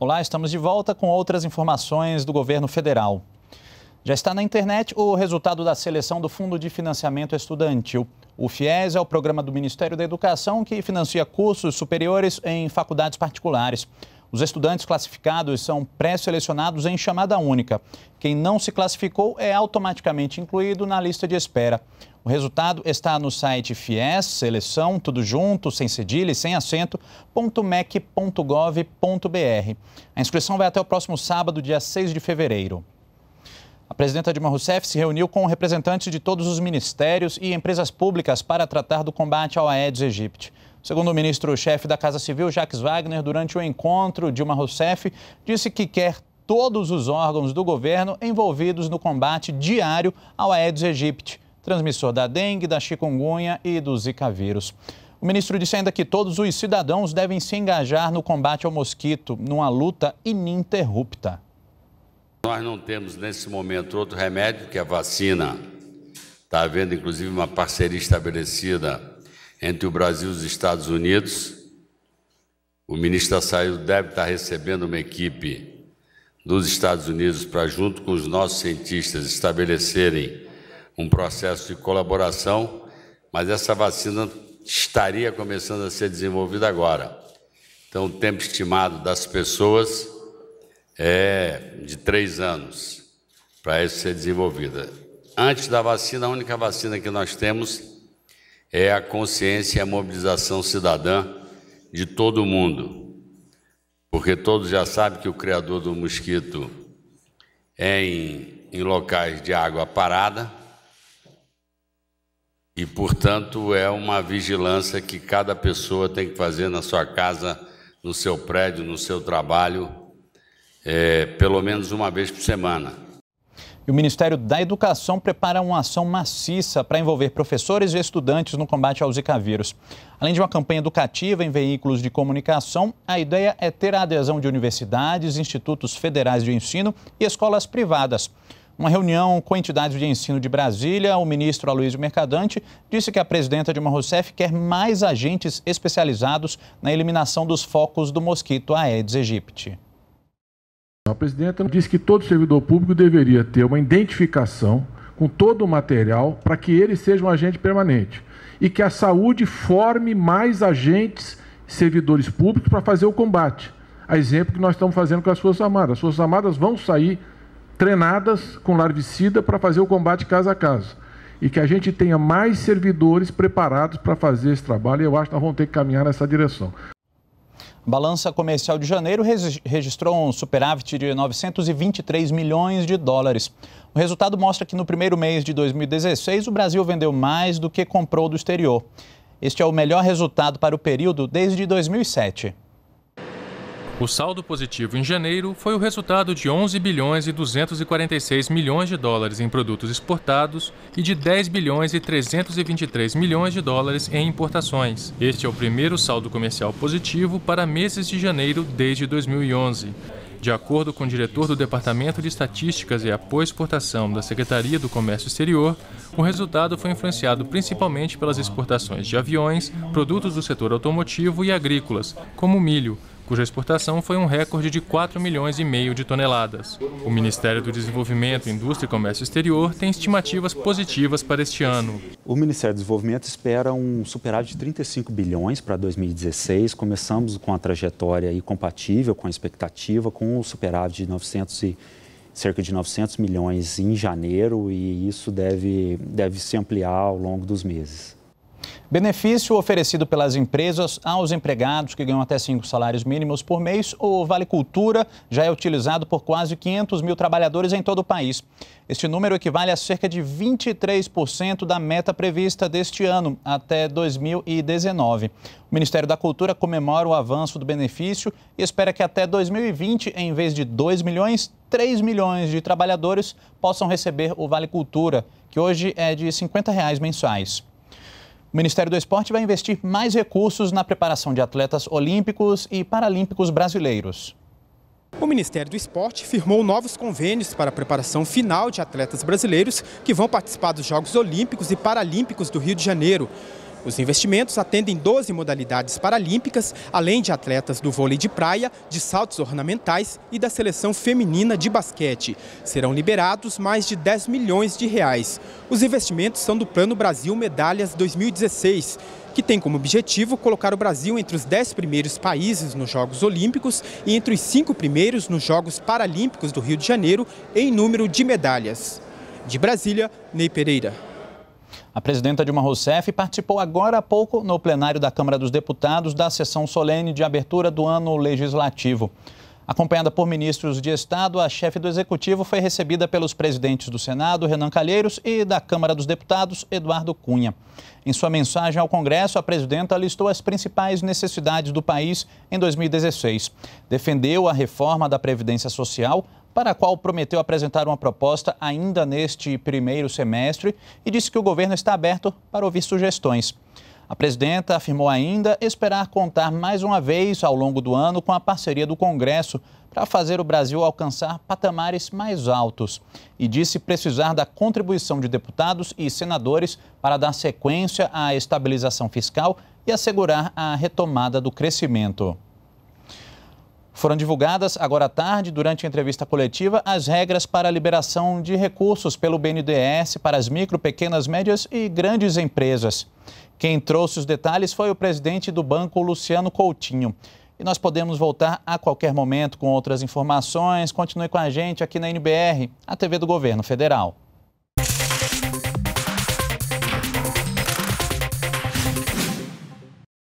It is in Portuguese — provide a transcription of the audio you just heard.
Olá, estamos de volta com outras informações do governo federal. Já está na internet o resultado da seleção do Fundo de Financiamento Estudantil. O FIES é o programa do Ministério da Educação que financia cursos superiores em faculdades particulares. Os estudantes classificados são pré-selecionados em chamada única. Quem não se classificou é automaticamente incluído na lista de espera. O resultado está no site FIES, seleção, tudo junto, sem cedilha e sem acento, .mec.gov.br. A inscrição vai até o próximo sábado, dia 6 de fevereiro. A presidenta Dilma Rousseff se reuniu com representantes de todos os ministérios e empresas públicas para tratar do combate ao Aedes aegypti. Segundo o ministro-chefe da Casa Civil, Jacques Wagner, durante o encontro, Dilma Rousseff disse que quer todos os órgãos do governo envolvidos no combate diário ao Aedes aegypti, transmissor da dengue, da chikungunya e do zika vírus. O ministro disse ainda que todos os cidadãos devem se engajar no combate ao mosquito, numa luta ininterrupta. Nós não temos nesse momento outro remédio que a vacina. Está havendo inclusive uma parceria estabelecida entre o Brasil e os Estados Unidos. O ministro da Saúde deve estar recebendo uma equipe dos Estados Unidos para, junto com os nossos cientistas, estabelecerem um processo de colaboração, mas essa vacina estaria começando a ser desenvolvida agora. Então, o tempo estimado das pessoas é de três anos para isso ser desenvolvida. Antes da vacina, a única vacina que nós temos é a consciência e a mobilização cidadã de todo mundo, porque todos já sabem que o criador do mosquito é em, em locais de água parada e, portanto, é uma vigilância que cada pessoa tem que fazer na sua casa, no seu prédio, no seu trabalho, é, pelo menos uma vez por semana. E o Ministério da Educação prepara uma ação maciça para envolver professores e estudantes no combate ao Zika vírus. Além de uma campanha educativa em veículos de comunicação, a ideia é ter a adesão de universidades, institutos federais de ensino e escolas privadas. Uma reunião com entidades de ensino de Brasília, o ministro Aloysio Mercadante disse que a presidenta Dilma Rousseff quer mais agentes especializados na eliminação dos focos do mosquito Aedes aegypti. A presidenta disse que todo servidor público deveria ter uma identificação com todo o material para que ele seja um agente permanente e que a saúde forme mais agentes servidores públicos para fazer o combate. A exemplo que nós estamos fazendo com as Forças Armadas. As Forças Armadas vão sair treinadas com larvicida para fazer o combate caso a caso. E que a gente tenha mais servidores preparados para fazer esse trabalho, e eu acho que nós vamos ter que caminhar nessa direção. Balança comercial de janeiro registrou um superávit de 923 milhões de dólares. O resultado mostra que no primeiro mês de 2016 o Brasil vendeu mais do que comprou do exterior. Este é o melhor resultado para o período desde 2007. O saldo positivo em janeiro foi o resultado de 11 bilhões e 246 milhões de dólares em produtos exportados e de 10 bilhões e 323 milhões de dólares em importações. Este é o primeiro saldo comercial positivo para meses de janeiro desde 2011. De acordo com o diretor do Departamento de Estatísticas e Apoio à Exportação da Secretaria do Comércio Exterior, o resultado foi influenciado principalmente pelas exportações de aviões, produtos do setor automotivo e agrícolas, como milho, cuja exportação foi um recorde de 4 milhões e meio de toneladas. O Ministério do Desenvolvimento, Indústria e Comércio Exterior tem estimativas positivas para este ano. O Ministério do Desenvolvimento espera um superávit de 35 bilhões para 2016. Começamos com a trajetória aí compatível com a expectativa, com o um superávit de 900 e cerca de 900 milhões em janeiro e isso deve, deve se ampliar ao longo dos meses. Benefício oferecido pelas empresas aos empregados que ganham até cinco salários mínimos por mês, o Vale Cultura já é utilizado por quase 500 mil trabalhadores em todo o país. Este número equivale a cerca de 23% da meta prevista deste ano, até 2019. O Ministério da Cultura comemora o avanço do benefício e espera que até 2020, em vez de 2 milhões, 3 milhões de trabalhadores possam receber o Vale Cultura, que hoje é de R$ 50 reais mensais. O Ministério do Esporte vai investir mais recursos na preparação de atletas olímpicos e paralímpicos brasileiros. O Ministério do Esporte firmou novos convênios para a preparação final de atletas brasileiros que vão participar dos Jogos Olímpicos e Paralímpicos do Rio de Janeiro. Os investimentos atendem 12 modalidades paralímpicas, além de atletas do vôlei de praia, de saltos ornamentais e da seleção feminina de basquete. Serão liberados mais de 10 milhões de reais. Os investimentos são do Plano Brasil Medalhas 2016, que tem como objetivo colocar o Brasil entre os 10 primeiros países nos Jogos Olímpicos e entre os 5 primeiros nos Jogos Paralímpicos do Rio de Janeiro em número de medalhas. De Brasília, Ney Pereira. A presidenta Dilma Rousseff participou agora há pouco no plenário da Câmara dos Deputados da sessão solene de abertura do ano legislativo. Acompanhada por ministros de Estado, a chefe do Executivo foi recebida pelos presidentes do Senado, Renan Calheiros, e da Câmara dos Deputados, Eduardo Cunha. Em sua mensagem ao Congresso, a presidenta listou as principais necessidades do país em 2016. Defendeu a reforma da Previdência Social, para a qual prometeu apresentar uma proposta ainda neste primeiro semestre e disse que o governo está aberto para ouvir sugestões. A presidenta afirmou ainda esperar contar mais uma vez ao longo do ano com a parceria do Congresso para fazer o Brasil alcançar patamares mais altos e disse precisar da contribuição de deputados e senadores para dar sequência à estabilização fiscal e assegurar a retomada do crescimento. Foram divulgadas agora à tarde, durante a entrevista coletiva, as regras para a liberação de recursos pelo BNDES para as micro, pequenas, médias e grandes empresas. Quem trouxe os detalhes foi o presidente do banco, Luciano Coutinho. E nós podemos voltar a qualquer momento com outras informações. Continue com a gente aqui na NBR, a TV do Governo Federal.